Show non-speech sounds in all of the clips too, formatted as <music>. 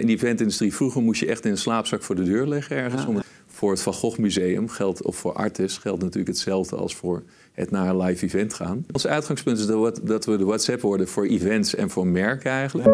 In die eventindustrie vroeger moest je echt in een slaapzak voor de deur leggen ergens. Voor het Van Gogh Museum geldt, of voor Artis geldt natuurlijk hetzelfde als voor het naar een live event gaan. Ons uitgangspunt is dat we de WhatsApp worden voor events en voor merken eigenlijk.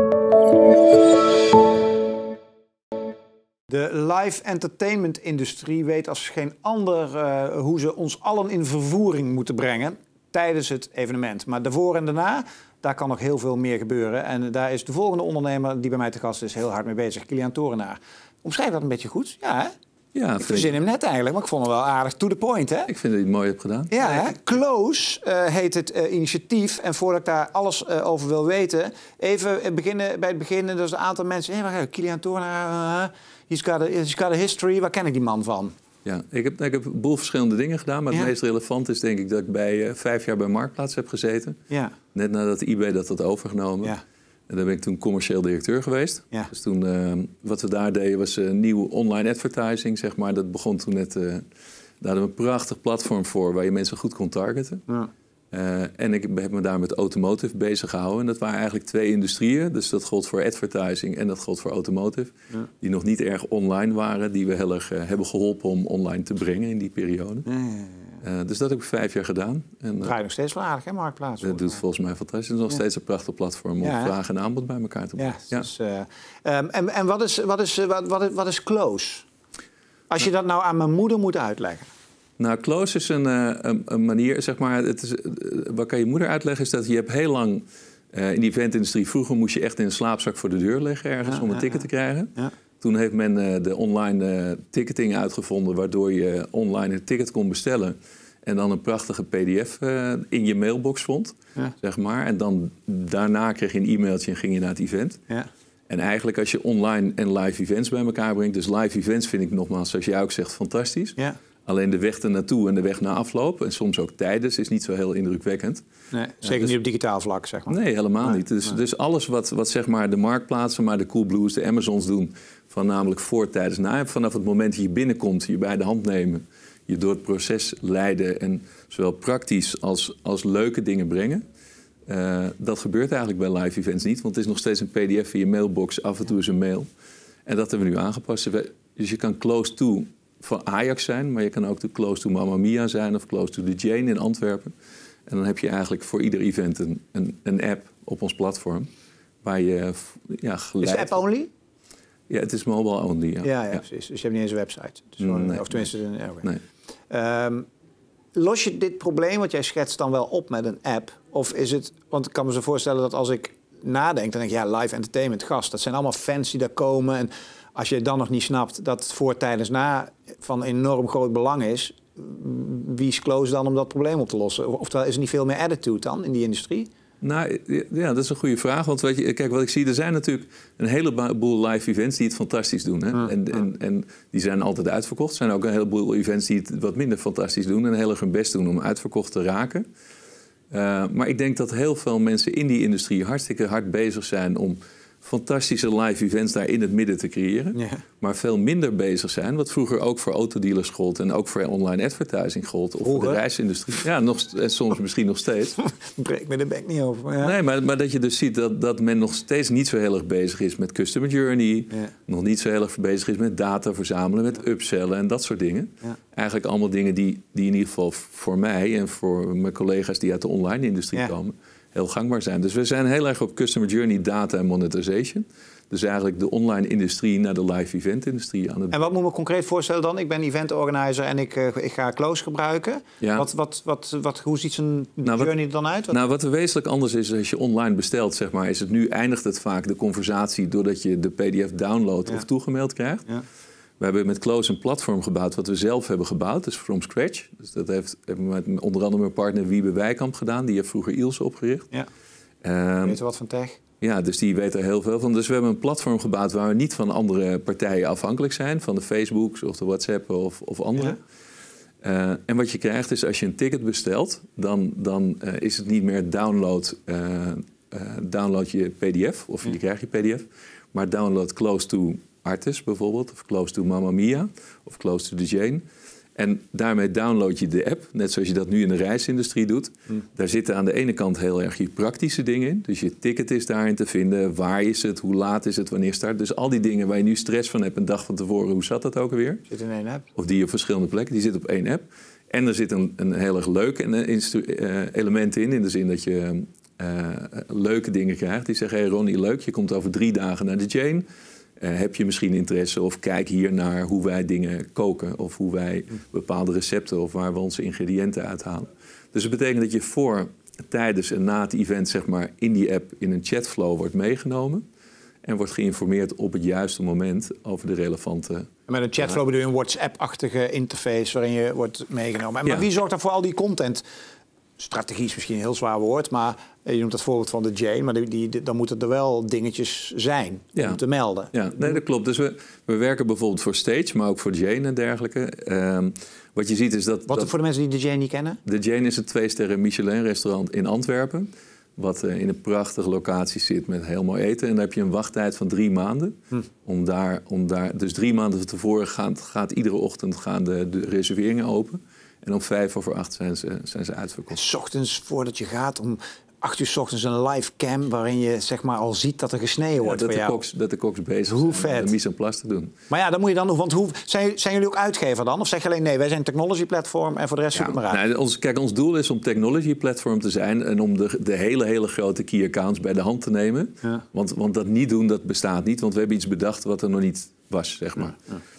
De live entertainment industrie weet als geen ander eh, hoe ze ons allen in vervoering moeten brengen tijdens het evenement. Maar daarvoor en daarna daar kan nog heel veel meer gebeuren. En daar is de volgende ondernemer die bij mij te gast is heel hard mee bezig, Kilian Torenaar. Omschrijf dat een beetje goed. Ja, hè? Ja, ik verzin hem net eigenlijk, maar ik vond hem wel aardig to the point. Hè? Ik vind dat je het mooi hebt gedaan. Ja, hè? Close eh, heet het eh, initiatief. En voordat ik daar alles eh, over wil weten, even beginnen, bij het begin. Dus een aantal mensen. Hé, hey, Kilian Torenaar, he's got, he's got a history. Waar ken ik die man van? Ja, ik heb, ik heb een boel verschillende dingen gedaan. Maar het meest relevant is denk ik dat ik bij, uh, vijf jaar bij Marktplaats heb gezeten. Ja. Net nadat eBay dat had overgenomen. Ja. En daar ben ik toen commercieel directeur geweest. Dus toen, ehm, wat we daar deden was uh, nieuwe online advertising, zeg maar. Dat begon toen net... Eh, daar hadden we een prachtig platform voor waar je mensen goed kon targeten. Ja. Eh, en ik heb me daar met automotive bezig gehouden. En dat waren eigenlijk twee industrieën. Dus dat gold voor advertising en dat gold voor automotive. Die nog niet erg online waren. Die we heel erg eh, hebben geholpen om online te brengen in die periode. Eh, dus dat heb ik vijf jaar gedaan. En, nog steeds wel aardig, hè, Marktplaats? Dat doet volgens mij fantastisch. Het is nog steeds een prachtig platform om vraag en aanbod bij elkaar te brengen. Ja, dus, ehm, en, en wat, is, wat, is, wat, wat, wat is close? Als je nou. dat nou aan mijn moeder moet uitleggen. Nou, close is eh, een, een manier, zeg maar, het is, eh, wat kan je moeder uitleggen, is dat je hebt heel lang uh, in die eventindustrie, vroeger moest je echt in een slaapzak voor de deur liggen ergens om een ticket te krijgen. Toen heeft men de online ticketing uitgevonden, waardoor je online een ticket kon bestellen. En dan een prachtige PDF in je mailbox vond, zeg maar. En dan daarna kreeg je een e-mailtje en ging je naar het event. En eigenlijk als je online en live events bij elkaar brengt. Dus live events vind ik nogmaals, zoals jij ook zegt, fantastisch. Ja. Alleen de weg ernaartoe en de weg naar afloop, en soms ook tijdens, is niet zo heel indrukwekkend. Nee, zeker dus niet op digitaal vlak, zeg maar. Nee, helemaal niet. Dus, dus alles wat, wat zeg maar de marktplaatsen, maar de Blues, de Amazons doen, van namelijk voor, tijdens, na, vanaf het moment dat je binnenkomt, je bij de hand nemen, je door het proces leiden en zowel praktisch als, als leuke dingen brengen. Eh, dat gebeurt eigenlijk bij live events niet, want het is nog steeds een PDF in je mailbox, af en toe is een mail. En dat hebben we nu aangepast. Dus je kan close to van Ajax zijn, maar je kan ook de Close to Mamma Mia zijn of Close to the Jane in Antwerpen. En dan heb je eigenlijk voor ieder event een, een, een app op ons platform waar je ja, geleid... Is het app only? Ja, het is mobile only. Ja, ja, precies. Dus je hebt niet eens een website. Dus of tenminste, Een, nee. Ehm, los je dit probleem wat jij schetst dan wel op met een app? Of is het, want ik kan me zo voorstellen dat als ik nadenk, dan denk ik ja, live entertainment, gast, dat zijn allemaal fans die daar komen. En als je dan nog niet snapt dat het voor, tijdens, na van enorm groot belang is, wie is close dan om dat probleem op te lossen? Oftewel, is er niet veel meer attitude dan in die industrie? Nou, ja, dat is een goede vraag. Want je, kijk, wat ik zie, er zijn natuurlijk een heleboel live events die het fantastisch doen. Hè? en, en, En, die zijn altijd uitverkocht. Er zijn ook een heleboel events die het wat minder fantastisch doen en heel erg hun best doen om uitverkocht te raken. Eh, maar ik denk dat heel veel mensen in die industrie hartstikke hard bezig zijn om fantastische live events daar in het midden te creëren. Maar veel minder bezig zijn, wat vroeger ook voor autodealers gold en ook voor online advertising gold. Of voor de reisindustrie. Ja, nog, eh, soms misschien nog steeds. <laughs> Breek me de bek niet over. Maar ja. Nee, maar, maar dat je dus ziet dat, dat men nog steeds niet zo heel erg bezig is met customer journey. Nog niet zo heel erg bezig is met data verzamelen, met upsellen en dat soort dingen. Eigenlijk allemaal dingen die, die in ieder geval voor mij en voor mijn collega's die uit de online industrie komen heel gangbaar zijn. Dus we zijn heel erg op customer journey data en monetization. Dus eigenlijk de online industrie naar de live event industrie aan het. En wat moet ik me concreet voorstellen dan? Ik ben event organizer en ik, eh, ik ga Close gebruiken. Ja. Wat, wat, wat, wat, hoe ziet zo'n nou, journey er dan uit? Wat... Nou, wat er wezenlijk anders is als je online bestelt, zeg maar, is het nu eindigt het vaak de conversatie doordat je de PDF downloadt of toegemaild krijgt. Ja. We hebben met Close een platform gebouwd wat we zelf hebben gebouwd, dus from scratch. Dus dat heeft, hebben we met onder andere mijn partner Wiebe Wijkamp gedaan, die heeft vroeger IELS opgericht. Ja. Ehm, weet je wat van tech? Ja, dus die weet er heel veel van. Dus we hebben een platform gebouwd waar we niet van andere partijen afhankelijk zijn, van de Facebooks of de WhatsApp of, of andere. Eh, en wat je krijgt is als je een ticket bestelt, dan, dan eh, is het niet meer download, eh, download je PDF of je krijgen krijgt je PDF, maar download close to Artis bijvoorbeeld, of Close to Mamma Mia, of Close to the Jane. En daarmee download je de app, net zoals je dat nu in de reisindustrie doet. Hmm. Daar zitten aan de ene kant heel erg je praktische dingen in. Dus je ticket is daarin te vinden. Waar is het? Hoe laat is het? Wanneer start? Dus al die dingen waar je nu stress van hebt een dag van tevoren. Hoe zat dat ook alweer? Zit in één app. Of die op verschillende plekken. Die zit op één app. En er zit een, een heel erg leuk eh, eh, element in. In de zin dat je eh, leuke dingen krijgt. Die zeggen, hey Ronnie, leuk. Je komt over drie dagen naar de Jane. Eh, heb je misschien interesse of kijk hier naar hoe wij dingen koken of hoe wij bepaalde recepten of waar we onze ingrediënten uithalen. Dus het betekent dat je voor, tijdens en na het event zeg maar, in die app in een chatflow wordt meegenomen en wordt geïnformeerd op het juiste moment over de relevante. met een chatflow bedoel je een WhatsApp-achtige interface waarin je wordt meegenomen. Maar wie zorgt dan voor al die content? strategie is misschien een heel zwaar woord, maar eh, je noemt het voorbeeld van de Jane, maar die, dan moeten er wel dingetjes zijn om te melden. Ja, nee, dat klopt. Dus we, we werken bijvoorbeeld voor Stage, maar ook voor Jane en dergelijke. Ehm, wat je ziet is dat... Wat voor de mensen die de Jane niet kennen? De Jane is een twee-sterren Michelin-restaurant in Antwerpen. Wat eh, in een prachtige locatie zit met heel mooi eten. En dan heb je een wachttijd van drie maanden. Hm. Om daar, om daar, dus drie maanden van tevoren gaat, gaat iedere ochtend gaan de, de reserveringen open. En om vijf over acht zijn ze, zijn ze uitverkocht. S ochtends voordat je gaat, om acht uur s ochtends een live cam waarin je zeg maar al ziet dat er gesneden wordt dat de Cox Koks, dat de koks bezig hoe vet. om mise en place te doen. Maar ja, dan moet je dan nog, want hoe, zijn, zijn jullie ook uitgever dan? Of zeg je alleen nee, wij zijn een technology platform en voor de rest ja, het maar uit? Nou, kijk, ons doel is om technology platform te zijn en om de, de hele, hele grote key accounts bij de hand te nemen. Want, want dat niet doen, dat bestaat niet. Want we hebben iets bedacht wat er nog niet was, zeg maar.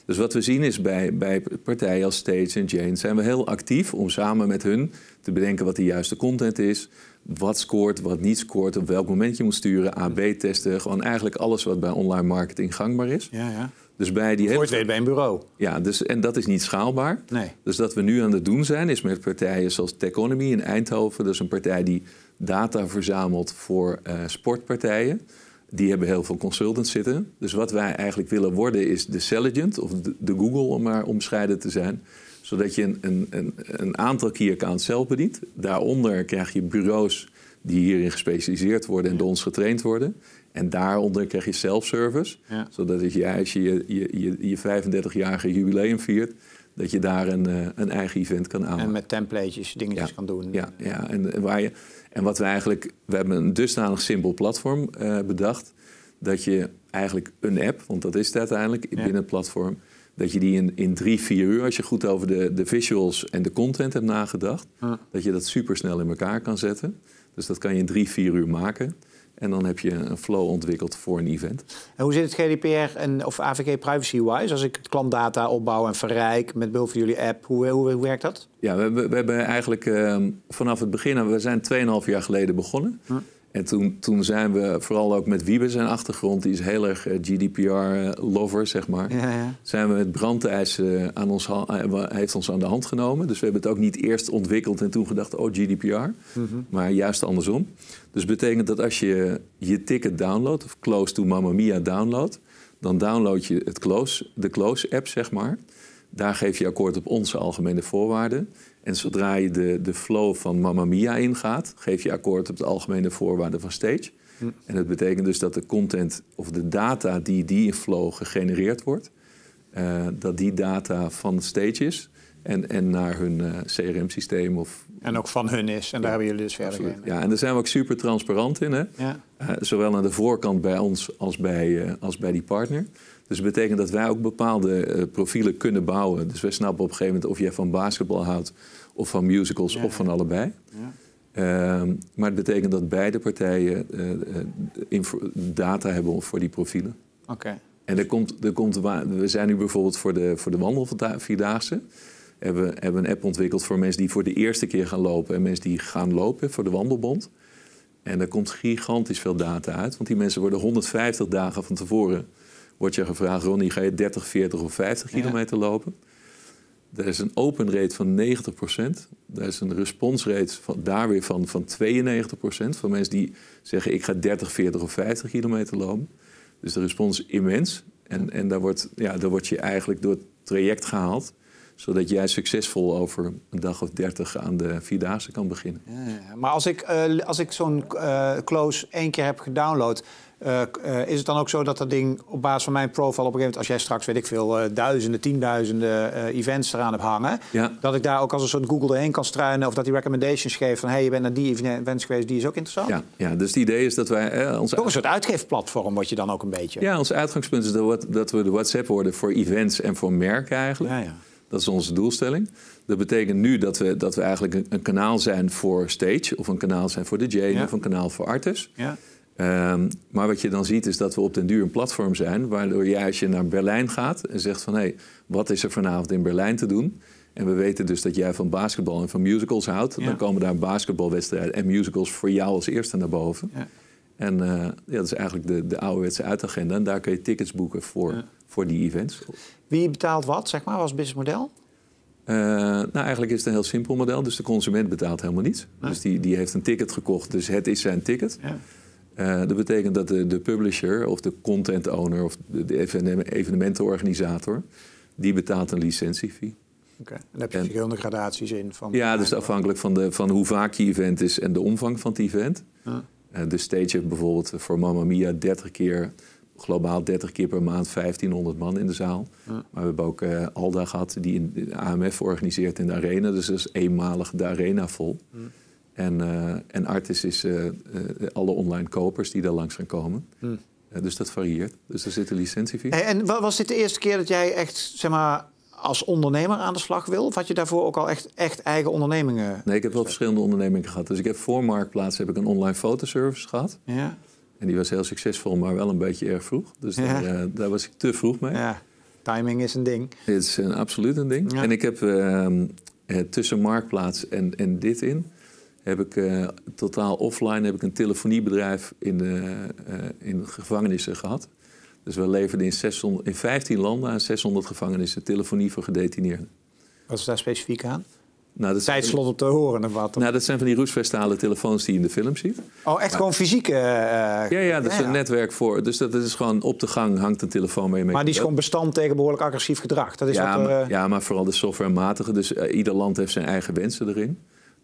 Dus wat we zien is bij, bij partijen als Stage en Jane zijn we heel actief om samen met hun te bedenken wat de juiste content is, wat scoort, wat niet scoort, op welk moment je moet sturen, AB-testen, gewoon eigenlijk alles wat bij online marketing gangbaar is. Ja, ja. Dus bij die hele... weet een bureau. Ja, dus, en dat is niet schaalbaar. Dus dat we nu aan het doen zijn, is met partijen zoals Techonomy in Eindhoven. Dat is een partij die data verzamelt voor eh, sportpartijen die hebben heel veel consultants zitten. Dus wat wij eigenlijk willen worden is de Selligent of de Google, om maar omscheiden te zijn. Zodat je een, een, een aantal key accounts zelf bedient. Daaronder krijg je bureaus die hierin gespecialiseerd worden en door ons getraind worden. En daaronder krijg je self-service. Zodat als je je, je, je 35-jarige jubileum viert, dat je daar een, eh, een eigen event kan aanmaken. En met templatejes dingetjes kan doen. Ja, ja. En, waar je, en wat we eigenlijk, we hebben een dusdanig simpel platform eh, bedacht, dat je eigenlijk een app, want dat is het uiteindelijk binnen het platform, dat je die in, in drie, vier uur, als je goed over de, de visuals en de content hebt nagedacht, dat je dat supersnel in elkaar kan zetten. Dus dat kan je in drie, vier uur maken. En dan heb je een flow ontwikkeld voor een event. En hoe zit het GDPR en, of AVG privacy-wise? Als ik klantdata opbouw en verrijk met behulp van jullie app, hoe, hoe, werkt dat? Ja, we, we, we hebben eigenlijk ehm, vanaf het begin, we zijn 2,5 jaar geleden begonnen. Hm. En toen, toen zijn we, vooral ook met Wiebe zijn achtergrond, die is heel erg eh, GDPR-lover, eh, zeg maar. Ja, ja. Zijn we het brandeis aan ons, eh, heeft ons aan de hand genomen. Dus we hebben het ook niet eerst ontwikkeld en toen gedacht, oh GDPR. Mhm. Maar juist andersom. Dus betekent dat als je je ticket downloadt, of Close to Mamma Mia downloadt, dan download je het close, de Close app, zeg maar. Daar geef je akkoord op onze algemene voorwaarden. En zodra je de, de flow van Mamma Mia ingaat, geef je akkoord op de algemene voorwaarden van stage. Hm. En dat betekent dus dat de content of de data die die in flow gegenereerd wordt, eh, dat die data van stage is en, en naar hun eh, CRM-systeem of en ook van hun is. En daar hebben jullie dus verder in. Ja, en daar zijn we ook super transparant in. Hè? Ja. Eh, zowel aan de voorkant bij ons als bij, eh, als bij die partner. Dus dat betekent dat wij ook bepaalde eh, profielen kunnen bouwen. Dus wij snappen op een gegeven moment of jij van basketbal houdt... of van musicals of van allebei. Ehm, maar het betekent dat beide partijen data hebben voor die profielen. Oké. En er komt, er komt, we zijn nu bijvoorbeeld voor de, voor de wandelvierdaagse hebben, hebben een app ontwikkeld voor mensen die voor de eerste keer gaan lopen en mensen die gaan lopen voor de wandelbond. En daar komt gigantisch veel data uit, want die mensen worden 150 dagen van tevoren wordt je gevraagd, Ronnie, ga je 30, 40 of 50 kilometer lopen? Daar is een open rate van 90%. Daar is een respons rate van, daar weer van, van 92% van mensen die zeggen ik ga 30, 40 of 50 kilometer lopen. Dus de respons is immens. En, en daar, wordt, ja, daar word je eigenlijk door het traject gehaald zodat jij succesvol over een dag of dertig aan de Vierdaagse kan beginnen. Ja, maar als ik, eh, als ik zo'n uh, close één keer heb gedownload... Eh, is het dan ook zo dat dat ding op basis van mijn profile op een gegeven moment, als jij straks, weet ik veel, duizenden, tienduizenden events eraan hebt hangen, dat ik daar ook als een soort Google erheen kan struinen of dat die recommendations geeft van hé, hey, je bent naar die event geweest, die is ook interessant? Ja, dus het idee is dat wij. Eh, ons Toch een soort uitgeefplatform wat je dan ook een beetje. Ja, ons uitgangspunt is dat, we de WhatsApp worden voor events en voor merken eigenlijk. Ja, ja. Dat is onze doelstelling. Dat betekent nu dat we, dat we eigenlijk een, kanaal zijn voor stage, of een kanaal zijn voor de ja. of een kanaal voor artists. Ja. Ehm, maar wat je dan ziet is dat we op den duur een platform zijn, waardoor jij als je naar Berlijn gaat en zegt van hé, hey, wat is er vanavond in Berlijn te doen? En we weten dus dat jij van basketbal en van musicals houdt. Dan komen daar basketbalwedstrijden en musicals voor jou als eerste naar boven. Ja. En eh, ja, dat is eigenlijk de, de ouderwetse uitagenda. En daar kun je tickets boeken voor, voor die events. Wie betaalt wat, zeg maar, als businessmodel? Uh, nou, eigenlijk is het een heel simpel model. Dus de consument betaalt helemaal niets. Dus die, die heeft een ticket gekocht, dus het is zijn ticket. Ja. Eh, dat betekent dat de, de publisher of de content owner of de, de evenementenorganisator... die betaalt een licentiefee. Oké, En daar heb je verschillende gradaties in. Van ja, dus afhankelijk van, de, van hoe vaak je event is en de omvang van het event. Ja dus Stage heeft bijvoorbeeld eh, voor Mamma Mia 30 keer, globaal 30 keer per maand 1500 man in de zaal. Maar we hebben ook eh, Alda gehad, die in AMF organiseert in de arena. Dus dat is eenmalig de arena vol. En, en Artis is alle online kopers die daar langs gaan komen. dus dat varieert. Dus daar zit een licentie. Hey, en was dit de eerste keer dat jij echt, zeg maar als ondernemer aan de slag wil? Of had je daarvoor ook al echt, echt eigen ondernemingen? Nee, ik heb wel verschillende ondernemingen gehad. Dus ik heb voor Marktplaats heb ik een online fotoservice gehad. Ja. En die was heel succesvol, maar wel een beetje erg vroeg. Dus daar, eh, daar, was ik te vroeg mee. Ja. Timing is een ding. Het is een, eh, absoluut een ding. En ik heb ehm, eh, tussen Marktplaats en, en dit in... heb ik totaal offline heb ik een telefoniebedrijf in in gevangenissen gehad. Dus we leverden in, 15 landen aan 600 gevangenissen telefonie voor gedetineerden. Wat is daar specifiek aan? Nou, Tijdslot op te horen of wat? Nou, dat zijn van die roestvestale telefoons die je in de film ziet. Oh, echt gewoon fysieke? Uh, eh, ja, ja, dat is een netwerk voor. Dus dat is gewoon op de gang hangt een telefoon mee. Maar die is gewoon bestand tegen behoorlijk agressief gedrag. Dat is ja, wat er, maar, eh, ja, maar vooral de softwarematige. Dus eh, ieder land heeft zijn eigen wensen erin.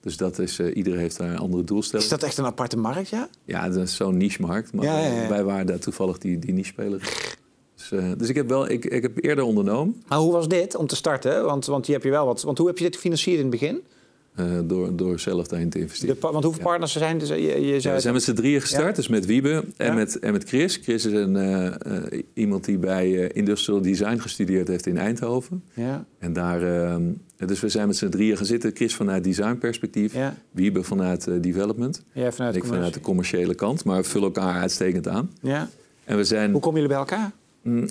Dus dat is, eh, iedereen heeft daar een andere doelstelling. Is dat echt een aparte markt, ja? Ja, dat is zo'n niche-markt. Maar ja, ja, wij waren daar toevallig die, die niche-speler. Dus, eh, dus, ik heb wel, ik, ik heb eerder ondernomen. Maar hoe was dit om te starten? Want, want je hebt je wel wat. Want hoe heb je dit gefinancierd in het begin? Eh, door, door zelf daarin te investeren. want hoeveel partners zijn dus, je, We zijn met z'n drieën gestart, dus met Wiebe en, met, en met Chris. Chris is een, iemand die bij Industrial Design gestudeerd heeft in Eindhoven. Ja. En daar ehm, dus we zijn met z'n drieën gaan zitten. Chris vanuit designperspectief, ja. Wiebe vanuit eh, development. Ja, ik vanuit de commerciële kant, maar we vullen elkaar uitstekend aan. Ja. En we zijn... Hoe komen jullie bij elkaar?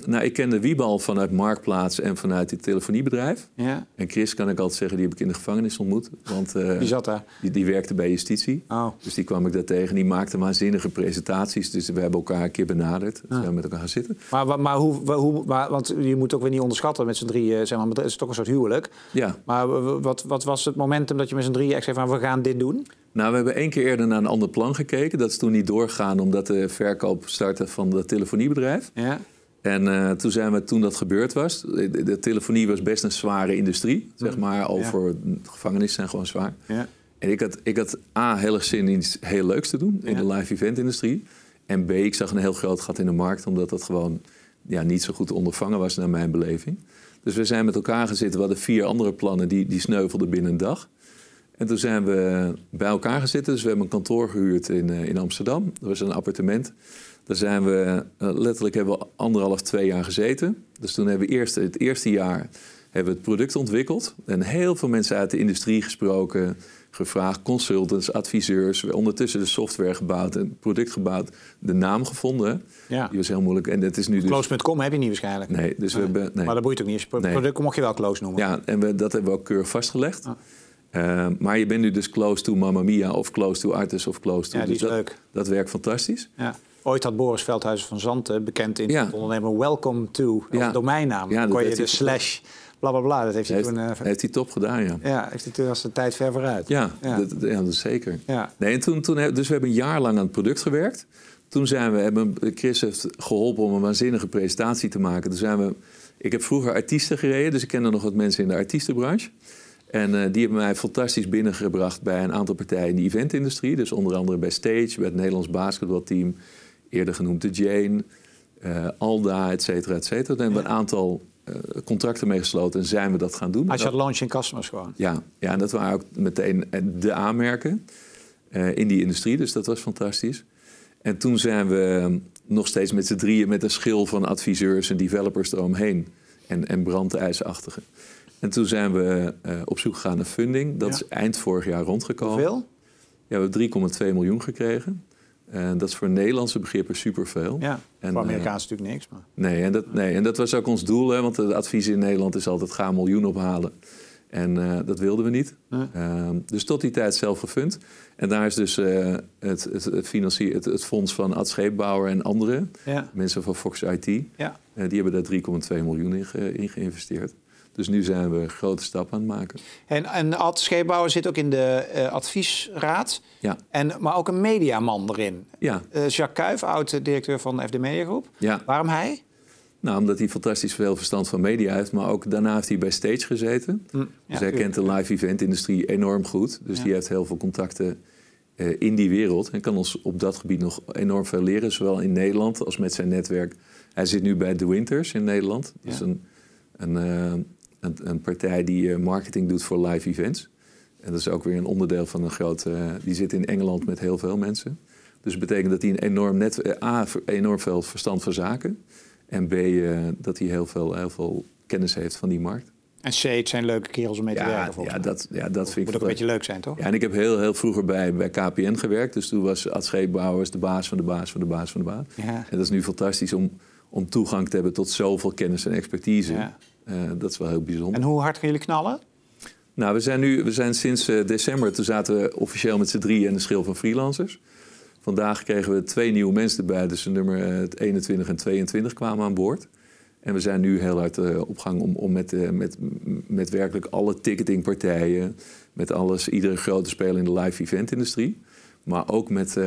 nou, ik kende Wiebal vanuit Marktplaats en vanuit het telefoniebedrijf. Ja. En Chris, kan ik altijd zeggen, die heb ik in de gevangenis ontmoet. Want, eh, die zat daar? Die, werkte bij justitie. Oh. Dus die kwam ik daar tegen. Die maakte waanzinnige presentaties. Dus we hebben elkaar een keer benaderd. we ah. Dus we met elkaar gaan zitten. Maar, maar, hoe, hoe want je moet ook weer niet onderschatten met z'n drieën. Eh, zeg maar, het is toch een soort huwelijk. Ja. Maar wat, wat was het momentum dat je met z'n drieën echt zei van, we gaan dit doen? Nou, we hebben één keer eerder naar een ander plan gekeken. Dat is toen niet doorgegaan omdat de verkoop startte van dat telefoniebedrijf. Ja. En eh, toen zijn we, toen dat gebeurd was, de, de, telefonie was best een zware industrie, zeg mm. maar, over ja. Mm, gevangenissen zijn gewoon zwaar. Ja. En ik had, ik had A, heel erg zin in iets heel leuks te doen in de live event industrie. En B, ik zag een heel groot gat in de markt, omdat dat gewoon ja, niet zo goed ondervangen was naar mijn beleving. Dus we zijn met elkaar gezeten, we hadden vier andere plannen, die, die sneuvelden binnen een dag. En toen zijn we bij elkaar gezeten, dus we hebben een kantoor gehuurd in, eh, in Amsterdam. Dat was een appartement. Daar zijn we eh, letterlijk hebben we anderhalf, twee jaar gezeten. Dus toen hebben we eerst het eerste jaar hebben we het product ontwikkeld en heel veel mensen uit de industrie gesproken, gevraagd, consultants, adviseurs, ondertussen de software gebouwd, het product gebouwd, de naam gevonden. Ja. Die was heel moeilijk en dat is nu dus- Close.com heb je niet waarschijnlijk. Nee, dus We hebben, nee. maar dat boeit ook niet. product mag mocht je wel close noemen. Ja, en we, dat hebben we ook keurig vastgelegd. Eh, maar je bent nu dus close to Mamma Mia of close to Artis of close to. Ja, die is dus leuk. Dat werkt fantastisch. Ja. Ooit had Boris Veldhuizen van Zanten, bekend in de het ondernemer Welcome to, ja. domeinnaam. Ja, kon je de slash bla bla bla. Dat heeft hij toen. Uh, heeft hij top gedaan, ja. Ja, heeft hij toen als de tijd ver vooruit. Ja, ja. Dat, ja, dat zeker. Ja. Nee, en toen, toen, dus we hebben een jaar lang aan het product gewerkt. Toen zijn we, hebben, Chris heeft geholpen om een waanzinnige presentatie te maken. Toen zijn we, ik heb vroeger artiesten gereden, dus ik kende nog wat mensen in de artiestenbranche. En eh, die hebben mij fantastisch binnengebracht bij een aantal partijen in de eventindustrie. Dus onder andere bij Stage, bij het Nederlands basketbalteam, eerder genoemde Jane, eh, Alda, et cetera, et cetera. Daar hebben we een aantal eh, contracten mee gesloten en zijn we dat gaan doen. Als je had launching customers gewoon. Ja, ja, en dat waren ook meteen eh, de aanmerken in die industrie, dus dat was fantastisch. En toen zijn we ehm, nog steeds met z'n drieën met een schil van adviseurs en developers eromheen. En, en En toen zijn we op zoek gegaan naar funding. Dat is eind vorig jaar rondgekomen. Hoeveel? Ja, we hebben 3,2 miljoen gekregen. En dat is voor Nederlandse begrippen superveel. Ja, en, voor Amerikaans uh, eh, natuurlijk niks. Maar. Nee, en dat, nee, en dat was ook ons doel. Hè, want het advies in Nederland is altijd ga een miljoen ophalen. En eh, dat wilden we niet. Ehm, dus tot die tijd zelf gefund. En daar is dus eh, het, het, het, het, fonds van Ad Scheepbouwer en anderen. Ja. Mensen van Fox IT. Ja. die hebben daar 3,2 miljoen in geïnvesteerd. Dus nu zijn we grote stappen aan het maken. En, en Ad Scheepbouwer zit ook in de eh, adviesraad, ja. en, maar ook een mediaman erin. Ja. Eh, Jacques Kuif, oud-directeur van de FD Media Groep. Ja. Waarom hij? Nou, omdat hij fantastisch veel verstand van media heeft. Maar ook daarna heeft hij bij Stage gezeten. Hm, ja, dus hij kent de live event industrie enorm goed. Dus ja. die heeft heel veel contacten eh, in die wereld. En kan ons op dat gebied nog enorm veel leren. Zowel in Nederland als met zijn netwerk. Hij zit nu bij De Winters in Nederland. ja. is een, een, een, een partij die eh, marketing doet voor live events. En dat is ook weer een onderdeel van een grote. Eh, die zit in Engeland met heel veel mensen. Dus dat betekent dat hij een enorm net, eh, A, enorm veel verstand van zaken. En B, dat hij heel veel, heel veel kennis heeft van die markt. En C, het zijn leuke kerels om mee te werken. Volgens ja, dat, ja, dat vind ik. Moet ook een beetje leuk zijn, toch? Ja, en ik heb heel, heel vroeger bij, bij KPN gewerkt. Dus toen was Ad Scheepbouwers de baas van de baas van de baas van de baas. Ja. En dat is nu fantastisch om, om toegang te hebben tot zoveel kennis en expertise. Ja. Eh, dat is wel heel bijzonder. En hoe hard gaan jullie knallen? Nou, we zijn nu, we zijn sinds eh, december, toen zaten we officieel met z'n drieën in de schil van freelancers. Vandaag kregen we twee nieuwe mensen erbij, dus nummer 21 eh, en 22 kwamen aan boord. En we zijn nu heel hard op gang om, om met, met, met werkelijk alle ticketingpartijen, met alles, iedere grote speler in de live event-industrie. Maar ook met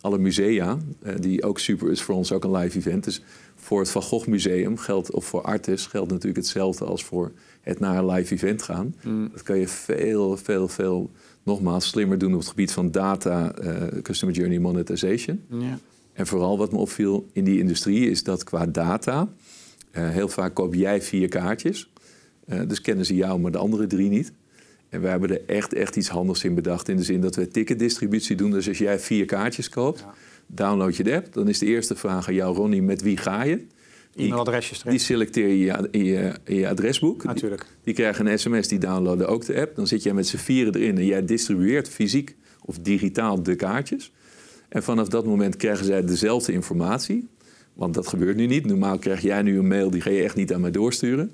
alle musea, uh, die ook super is voor ons ook een live event. Dus voor het Van Gogh Museum geldt, of voor Artis geldt natuurlijk hetzelfde als voor het naar een live event gaan. Mm. Dat kan je veel, veel, veel nogmaals slimmer doen op het gebied van data, eh, customer journey monetization. En vooral wat me opviel in die industrie is dat qua data, eh, heel vaak koop jij vier kaartjes. Eh, dus kennen ze jou, maar de andere drie niet. En wij hebben er echt, echt iets handels in bedacht. In de zin dat we ticketdistributie doen. Dus als jij vier kaartjes koopt, download je de app. Dan is de eerste vraag aan jou, Ronnie, met wie ga je? E-mailadresjes Die selecteer je in je, adresboek. Natuurlijk. Die, die, krijgen een sms, die downloaden ook de app. Dan zit jij met z'n vieren erin en jij distribueert fysiek of digitaal de kaartjes. En vanaf dat moment krijgen zij dezelfde informatie. Want dat gebeurt nu niet. Normaal krijg jij nu een mail, die ga je echt niet aan mij doorsturen.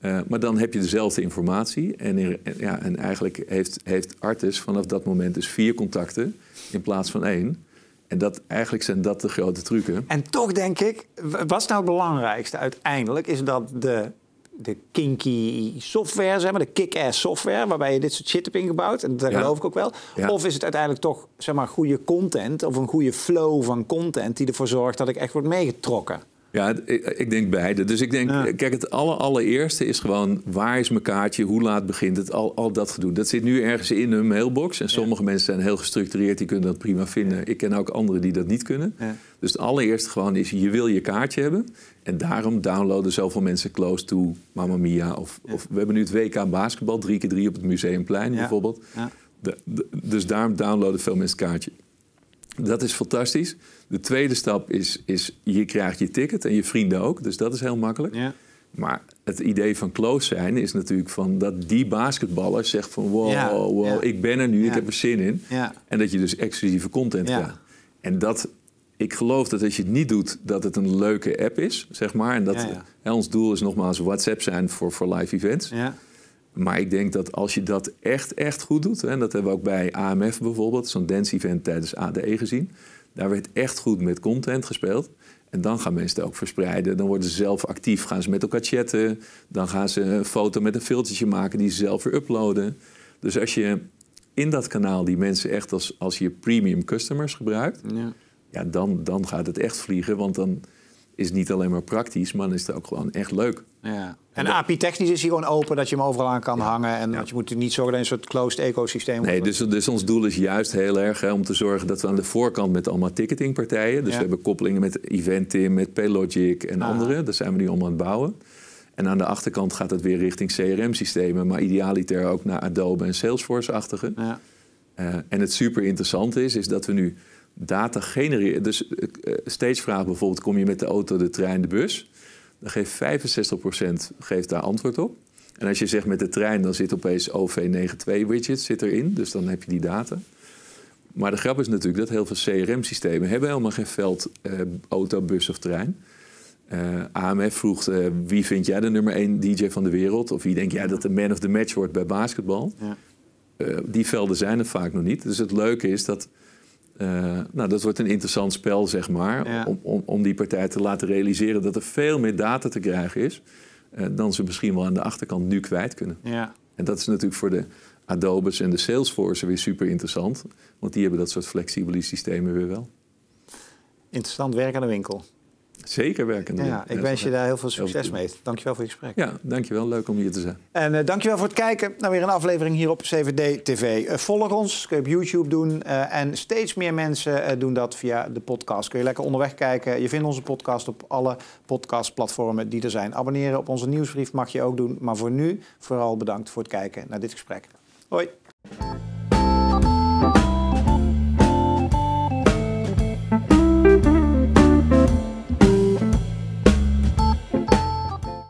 Eh, maar dan heb je dezelfde informatie. En, ja, en eigenlijk heeft, heeft Artis vanaf dat moment dus vier contacten in plaats van één. En dat, eigenlijk zijn dat de grote trucken. En toch denk ik, wat is nou het belangrijkste uiteindelijk? Is dat de, de kinky software, zeg maar, de kick-ass software... waarbij je dit soort shit hebt ingebouwd, en dat geloof ik ook wel. Of is het uiteindelijk toch, zeg maar, goede content... of een goede flow van content die ervoor zorgt dat ik echt word meegetrokken? Ja, ik, denk beide. Dus ik denk, kijk, het aller, allereerste is gewoon waar is mijn kaartje, hoe laat begint het, al, al dat gedoe. Dat zit nu ergens in een mailbox. En sommige mensen zijn heel gestructureerd, die kunnen dat prima vinden. Ik ken ook anderen die dat niet kunnen. Dus het allereerste gewoon is, je wil je kaartje hebben. En daarom downloaden zoveel mensen Close to Mamma Mia. Of, of we hebben nu het WK basketbal, drie keer drie op het Museumplein bijvoorbeeld. dus daarom downloaden veel mensen het kaartje. Dat is fantastisch. De tweede stap is, is je krijgt je ticket en je vrienden ook. Dus dat is heel makkelijk. Ja. Maar het idee van close zijn is natuurlijk van dat die basketballer zegt van wow, wow ik ben er nu, ik heb er zin in. En dat je dus exclusieve content krijgt. En dat, ik geloof dat als je het niet doet, dat het een leuke app is, zeg maar. En dat, ons doel is nogmaals WhatsApp zijn voor, voor live events. Ja. Maar ik denk dat als je dat echt, echt goed doet, en dat hebben we ook bij AMF bijvoorbeeld, zo'n dance-event tijdens ADE gezien, daar werd echt goed met content gespeeld. En dan gaan mensen het ook verspreiden. Dan worden ze zelf actief, gaan ze met elkaar chatten. Dan gaan ze een foto met een filtertje maken die ze zelf weer uploaden. Dus als je in dat kanaal die mensen echt als, als je premium customers gebruikt, ja. ja dan, dan gaat het echt vliegen. Want dan, is niet alleen maar praktisch, maar dan is het ook gewoon echt leuk. Ja. En API-technisch is hij gewoon open, dat je hem overal aan kan hangen. En, dat je moet niet zorgen dat je een soort closed ecosysteem... Nee, dus, dus ons doel is juist heel erg hè, om te zorgen dat we aan de voorkant met allemaal ticketingpartijen... dus we hebben koppelingen met Eventim, met Paylogic en ah. andere. Daar zijn we nu allemaal aan het bouwen. En aan de achterkant gaat het weer richting CRM-systemen... maar idealiter ook naar Adobe en Salesforce-achtige. Uh, eh, en het super interessante is, is dat we nu data genereren. Dus eh, steeds vragen bijvoorbeeld, kom je met de auto, de trein, de bus? Dan geeft 65% geeft daar antwoord op. En als je zegt met de trein, dan zit opeens OV92-widget zit erin. Dus dan heb je die data. Maar de grap is natuurlijk dat heel veel CRM-systemen hebben helemaal geen veld uh, auto, bus of trein. Eh, AMF vroeg, wie vind jij de nummer 1 DJ van de wereld? Of wie denk jij dat de man of the match wordt bij basketbal? Ja. die velden zijn er vaak nog niet. Dus het leuke is dat eh, nou, dat wordt een interessant spel, zeg maar, om, om, om, die partij te laten realiseren dat er veel meer data te krijgen is eh, dan ze misschien wel aan de achterkant nu kwijt kunnen. Ja. En dat is natuurlijk voor de Adobes en de Salesforce weer super interessant, want die hebben dat soort flexibele systemen weer wel. Interessant werk aan de winkel. Zeker werken. Ja, ik wens je daar heel veel succes heel mee. Dankjewel voor je gesprek. Ja, dankjewel. Leuk om hier te zijn. En uh, dankjewel voor het kijken naar nou, weer een aflevering hier op CVD TV. Eh, volg ons, kun je op YouTube doen. Eh, en steeds meer mensen doen dat via de podcast. Kun je lekker onderweg kijken. Je vindt onze podcast op alle podcastplatformen die er zijn. Abonneren op onze nieuwsbrief mag je ook doen. Maar voor nu, vooral bedankt voor het kijken naar dit gesprek. Hoi.